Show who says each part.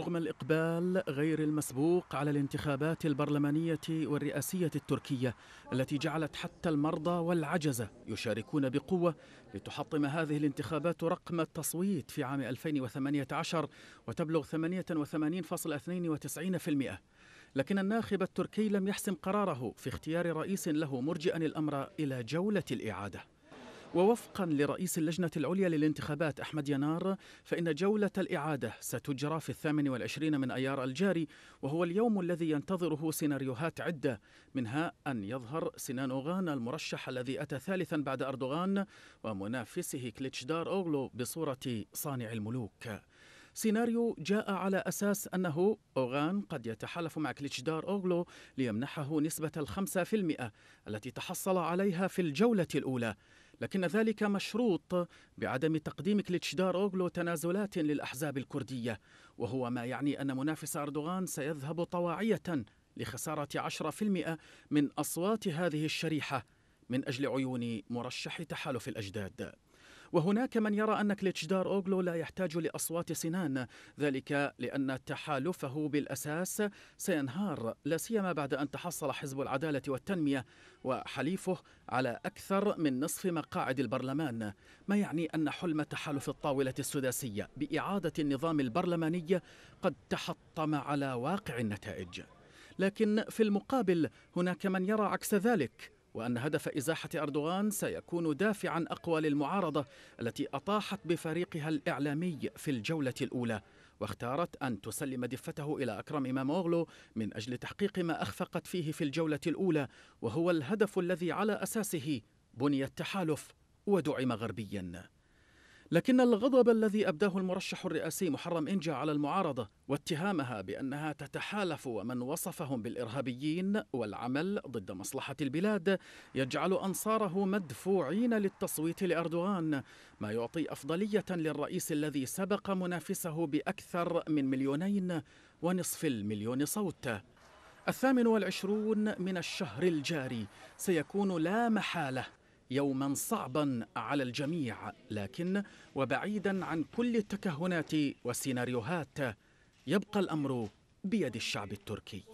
Speaker 1: رغم الإقبال غير المسبوق على الانتخابات البرلمانية والرئاسية التركية التي جعلت حتى المرضى والعجزة يشاركون بقوة لتحطم هذه الانتخابات رقم التصويت في عام 2018 وتبلغ 88.92% لكن الناخب التركي لم يحسم قراره في اختيار رئيس له مرجئا الأمر إلى جولة الإعادة ووفقا لرئيس اللجنة العليا للانتخابات أحمد ينار فإن جولة الإعادة ستجرى في الثامن والعشرين من أيار الجاري وهو اليوم الذي ينتظره سيناريوهات عدة منها أن يظهر سنان أوغان المرشح الذي أتى ثالثا بعد أردوغان ومنافسه كليتشدار أوغلو بصورة صانع الملوك سيناريو جاء على أساس أنه أوغان قد يتحالف مع كليتشدار أوغلو ليمنحه نسبة الخمسة في المئة التي تحصل عليها في الجولة الأولى لكن ذلك مشروط بعدم تقديم كليتشدار أوغلو تنازلات للأحزاب الكردية وهو ما يعني أن منافس أردوغان سيذهب طواعية لخسارة 10% من أصوات هذه الشريحة من أجل عيون مرشح تحالف الأجداد وهناك من يرى أن كليتشدار أوغلو لا يحتاج لأصوات سنان ذلك لأن تحالفه بالأساس سينهار لا سيما بعد أن تحصل حزب العدالة والتنمية وحليفه على أكثر من نصف مقاعد البرلمان ما يعني أن حلم تحالف الطاولة السداسية بإعادة النظام البرلماني قد تحطم على واقع النتائج لكن في المقابل هناك من يرى عكس ذلك وأن هدف إزاحة أردوغان سيكون دافعا أقوى للمعارضة التي أطاحت بفريقها الإعلامي في الجولة الأولى واختارت أن تسلم دفته إلى أكرم إمام أوغلو من أجل تحقيق ما أخفقت فيه في الجولة الأولى وهو الهدف الذي على أساسه بني التحالف ودعم غربيا لكن الغضب الذي أبداه المرشح الرئاسي محرم إنجا على المعارضة واتهامها بأنها تتحالف ومن وصفهم بالإرهابيين والعمل ضد مصلحة البلاد يجعل أنصاره مدفوعين للتصويت لأردوغان ما يعطي أفضلية للرئيس الذي سبق منافسه بأكثر من مليونين ونصف المليون صوت الثامن والعشرون من الشهر الجاري سيكون لا محالة يوما صعبا على الجميع لكن وبعيدا عن كل التكهنات والسيناريوهات يبقى الامر بيد الشعب التركي